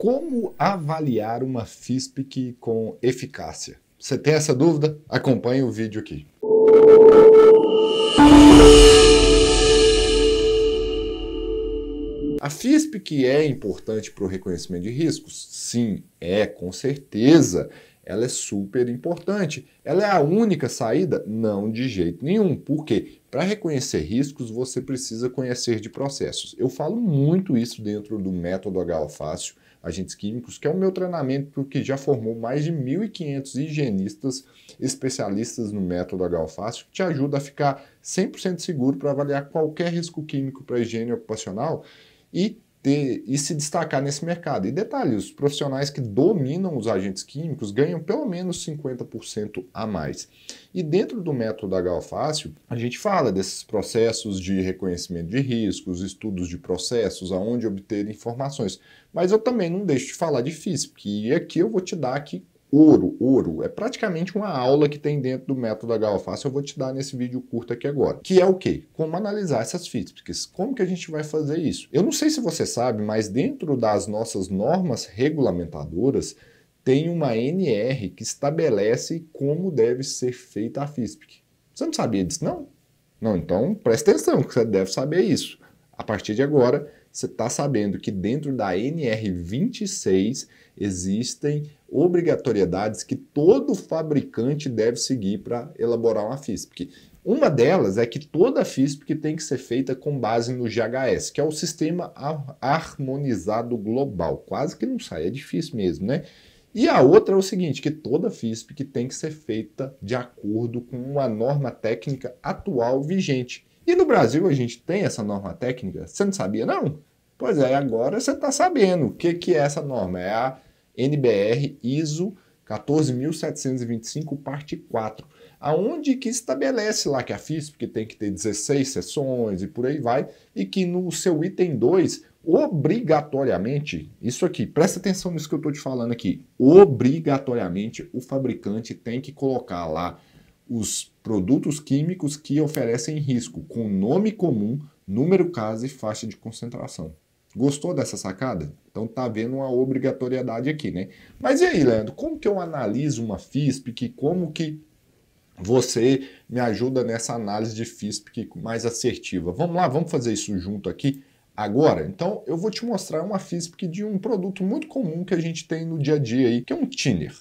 Como avaliar uma FISPIC com eficácia? Você tem essa dúvida? Acompanhe o vídeo aqui. A FISPIC é importante para o reconhecimento de riscos? Sim, é, com certeza ela é super importante. Ela é a única saída? Não, de jeito nenhum. porque Para reconhecer riscos, você precisa conhecer de processos. Eu falo muito isso dentro do método HO Fácil agentes químicos, que é o meu treinamento que já formou mais de 1.500 higienistas especialistas no método HOFácil, que te ajuda a ficar 100% seguro para avaliar qualquer risco químico para a higiene ocupacional e ter e se destacar nesse mercado. E detalhe, os profissionais que dominam os agentes químicos ganham pelo menos 50% a mais. E dentro do método da Fácil, a gente fala desses processos de reconhecimento de riscos, estudos de processos, aonde obter informações. Mas eu também não deixo de falar difícil, porque aqui eu vou te dar aqui ouro, ouro. É praticamente uma aula que tem dentro do método HOFácil, eu vou te dar nesse vídeo curto aqui agora. Que é o quê? Como analisar essas físicas. Como que a gente vai fazer isso? Eu não sei se você sabe, mas dentro das nossas normas regulamentadoras, tem uma NR que estabelece como deve ser feita a FISPIC. Você não sabia disso, não? Não, então presta atenção, que você deve saber isso. A partir de agora, você está sabendo que dentro da NR26 existem obrigatoriedades que todo fabricante deve seguir para elaborar uma FISP. Uma delas é que toda FISP tem que ser feita com base no GHS, que é o Sistema Harmonizado Global. Quase que não sai, é difícil mesmo, né? E a outra é o seguinte, que toda FISP tem que ser feita de acordo com uma norma técnica atual vigente. E no Brasil a gente tem essa norma técnica? Você não sabia, não? Pois é, agora você está sabendo o que, que é essa norma. É a NBR ISO 14.725, parte 4. Aonde que estabelece lá que a FISP que tem que ter 16 sessões e por aí vai, e que no seu item 2, obrigatoriamente, isso aqui, presta atenção nisso que eu estou te falando aqui, obrigatoriamente o fabricante tem que colocar lá os produtos químicos que oferecem risco, com nome comum, número caso e faixa de concentração. Gostou dessa sacada? Então tá vendo uma obrigatoriedade aqui, né? Mas e aí, Leandro, como que eu analiso uma FISP? como que você me ajuda nessa análise de FISP mais assertiva? Vamos lá, vamos fazer isso junto aqui agora? Então eu vou te mostrar uma FISP de um produto muito comum que a gente tem no dia a dia aí, que é um thinner.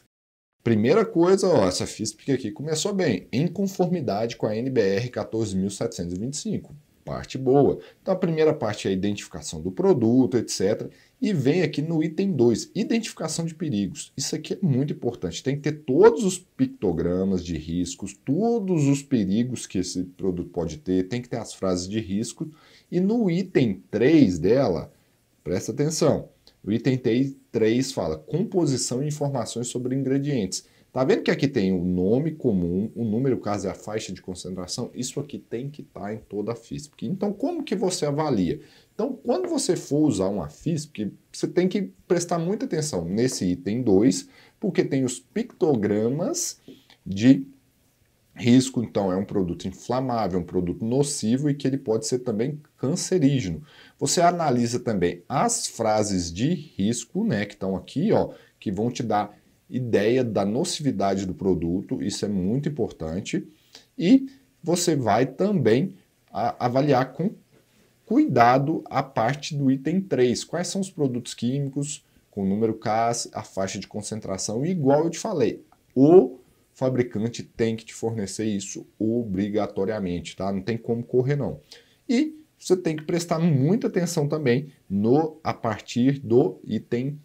Primeira coisa, ó, essa FISPIC aqui começou bem, em conformidade com a NBR 14725. Parte boa. Então a primeira parte é a identificação do produto, etc. E vem aqui no item 2, identificação de perigos. Isso aqui é muito importante. Tem que ter todos os pictogramas de riscos, todos os perigos que esse produto pode ter, tem que ter as frases de risco. E no item 3 dela, presta atenção, o item 3 fala composição e informações sobre ingredientes. Tá vendo que aqui tem o nome comum, o número, o caso é a faixa de concentração? Isso aqui tem que estar tá em toda a FISP. Então, como que você avalia? Então, quando você for usar uma FISP, você tem que prestar muita atenção nesse item 2, porque tem os pictogramas de Risco, então, é um produto inflamável, é um produto nocivo e que ele pode ser também cancerígeno. Você analisa também as frases de risco, né, que estão aqui, ó, que vão te dar ideia da nocividade do produto, isso é muito importante. E você vai também avaliar com cuidado a parte do item 3, quais são os produtos químicos com número CAS, a faixa de concentração, igual eu te falei, o fabricante tem que te fornecer isso obrigatoriamente, tá? Não tem como correr não. E você tem que prestar muita atenção também no a partir do item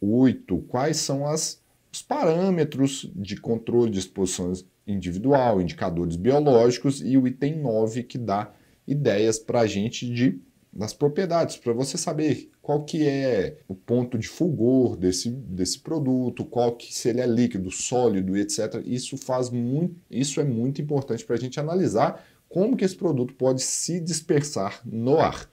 8, quais são as, os parâmetros de controle de exposição individual, indicadores biológicos e o item 9 que dá ideias para a gente de nas propriedades, para você saber qual que é o ponto de fulgor desse, desse produto, qual que se ele é líquido, sólido e etc. Isso faz muito, isso é muito importante para a gente analisar como que esse produto pode se dispersar no ar.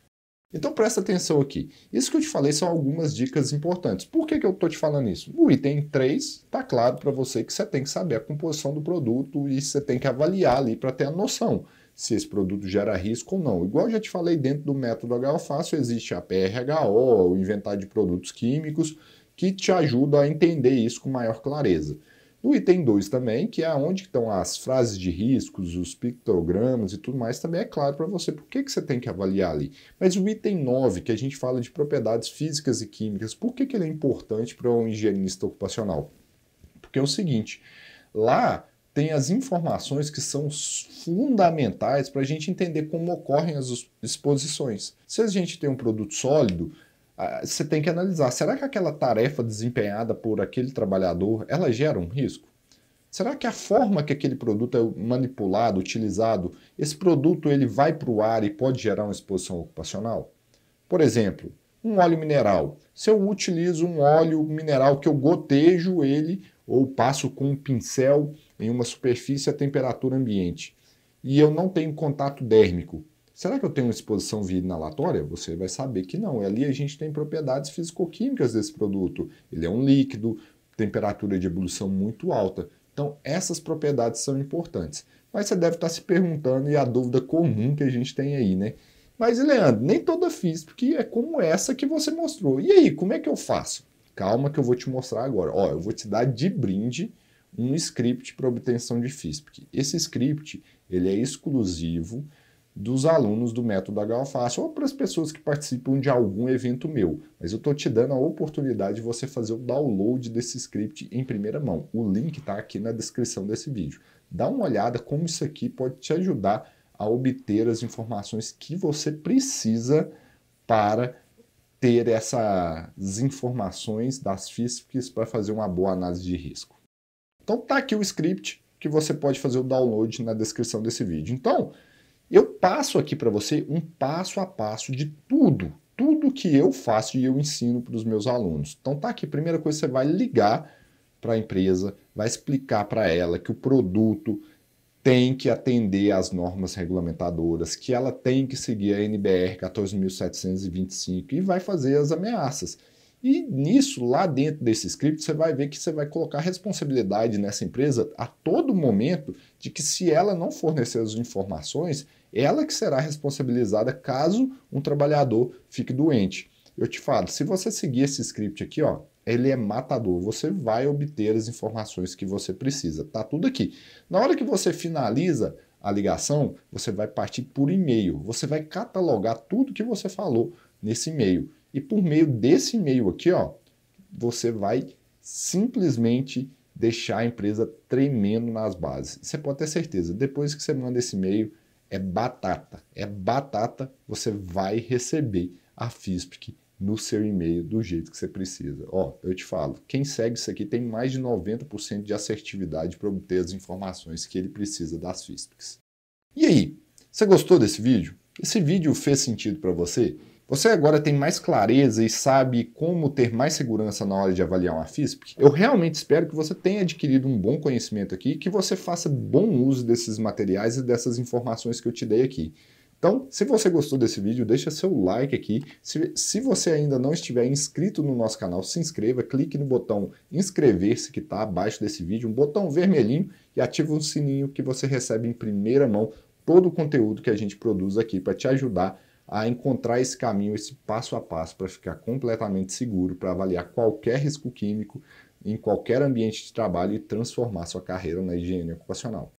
Então presta atenção aqui. Isso que eu te falei são algumas dicas importantes. Por que, que eu estou te falando isso? O item 3 está claro para você que você tem que saber a composição do produto e você tem que avaliar ali para ter a noção se esse produto gera risco ou não. Igual eu já te falei, dentro do método HO Fácil existe a PRHO, o inventário de produtos químicos, que te ajuda a entender isso com maior clareza. No item 2 também, que é onde estão as frases de riscos, os pictogramas e tudo mais, também é claro para você por que, que você tem que avaliar ali. Mas o item 9, que a gente fala de propriedades físicas e químicas, por que, que ele é importante para um higienista ocupacional? Porque é o seguinte, lá tem as informações que são fundamentais para a gente entender como ocorrem as exposições. Se a gente tem um produto sólido, você tem que analisar, será que aquela tarefa desempenhada por aquele trabalhador, ela gera um risco? Será que a forma que aquele produto é manipulado, utilizado, esse produto ele vai para o ar e pode gerar uma exposição ocupacional? Por exemplo, um óleo mineral. Se eu utilizo um óleo mineral que eu gotejo ele ou passo com um pincel em uma superfície a temperatura ambiente e eu não tenho contato dérmico, será que eu tenho uma exposição via inalatória? Você vai saber que não. E ali a gente tem propriedades físico-químicas desse produto. Ele é um líquido, temperatura de ebulição muito alta. Então, essas propriedades são importantes. Mas você deve estar se perguntando, e é a dúvida comum que a gente tem aí, né? Mas, Leandro, nem toda fiz, porque é como essa que você mostrou. E aí, como é que eu faço? Calma que eu vou te mostrar agora. Ó, eu vou te dar de brinde um script para obtenção de FISPIC. Esse script ele é exclusivo dos alunos do método HFácil ou para as pessoas que participam de algum evento meu. Mas eu estou te dando a oportunidade de você fazer o download desse script em primeira mão. O link está aqui na descrição desse vídeo. Dá uma olhada como isso aqui pode te ajudar a obter as informações que você precisa para ter essas informações das FISPs para fazer uma boa análise de risco. Então tá aqui o script que você pode fazer o download na descrição desse vídeo. Então, eu passo aqui para você um passo a passo de tudo, tudo que eu faço e eu ensino para os meus alunos. Então tá aqui, primeira coisa você vai ligar para a empresa, vai explicar para ela que o produto tem que atender às normas regulamentadoras, que ela tem que seguir a NBR 14725 e vai fazer as ameaças. E nisso, lá dentro desse script, você vai ver que você vai colocar responsabilidade nessa empresa a todo momento de que se ela não fornecer as informações, ela que será responsabilizada caso um trabalhador fique doente. Eu te falo, se você seguir esse script aqui, ó, ele é matador. Você vai obter as informações que você precisa. Tá tudo aqui. Na hora que você finaliza a ligação, você vai partir por e-mail. Você vai catalogar tudo que você falou nesse e-mail. E por meio desse e-mail aqui, ó, você vai simplesmente deixar a empresa tremendo nas bases. Você pode ter certeza, depois que você manda esse e-mail, é batata. É batata, você vai receber a FISPIC no seu e-mail do jeito que você precisa. Ó, eu te falo, quem segue isso aqui tem mais de 90% de assertividade para obter as informações que ele precisa das FISPICs. E aí, você gostou desse vídeo? Esse vídeo fez sentido para você? Você agora tem mais clareza e sabe como ter mais segurança na hora de avaliar uma FISP? Eu realmente espero que você tenha adquirido um bom conhecimento aqui, que você faça bom uso desses materiais e dessas informações que eu te dei aqui. Então, se você gostou desse vídeo, deixa seu like aqui. Se, se você ainda não estiver inscrito no nosso canal, se inscreva, clique no botão inscrever-se que está abaixo desse vídeo, um botão vermelhinho e ativa o sininho que você recebe em primeira mão todo o conteúdo que a gente produz aqui para te ajudar a encontrar esse caminho, esse passo a passo, para ficar completamente seguro, para avaliar qualquer risco químico em qualquer ambiente de trabalho e transformar sua carreira na higiene ocupacional.